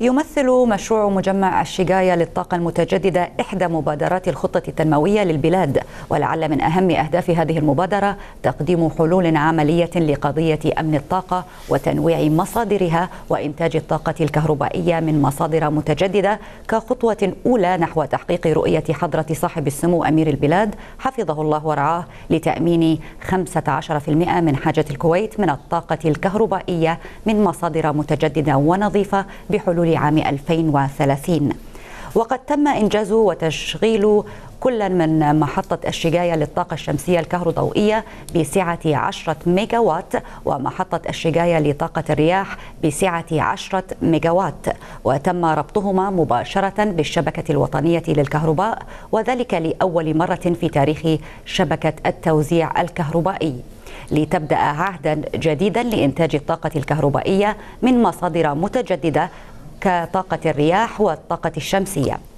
يمثل مشروع مجمع الشجاية للطاقة المتجددة إحدى مبادرات الخطة التنموية للبلاد ولعل من أهم أهداف هذه المبادرة تقديم حلول عملية لقضية أمن الطاقة وتنويع مصادرها وإنتاج الطاقة الكهربائية من مصادر متجددة كخطوة أولى نحو تحقيق رؤية حضرة صاحب السمو أمير البلاد حفظه الله ورعاه لتأمين 15% من حاجة الكويت من الطاقة الكهربائية من مصادر متجددة ونظيفة بحلول حلول عام 2030 وقد تم إنجاز وتشغيل كل من محطة الشجاية للطاقة الشمسية الكهروضوئية بسعة 10 ميجا وات ومحطة الشجاية لطاقة الرياح بسعة 10 ميجا وات وتم ربطهما مباشرة بالشبكة الوطنية للكهرباء وذلك لأول مرة في تاريخ شبكة التوزيع الكهربائي لتبدأ عهدا جديدا لإنتاج الطاقة الكهربائية من مصادر متجددة كطاقة الرياح والطاقة الشمسية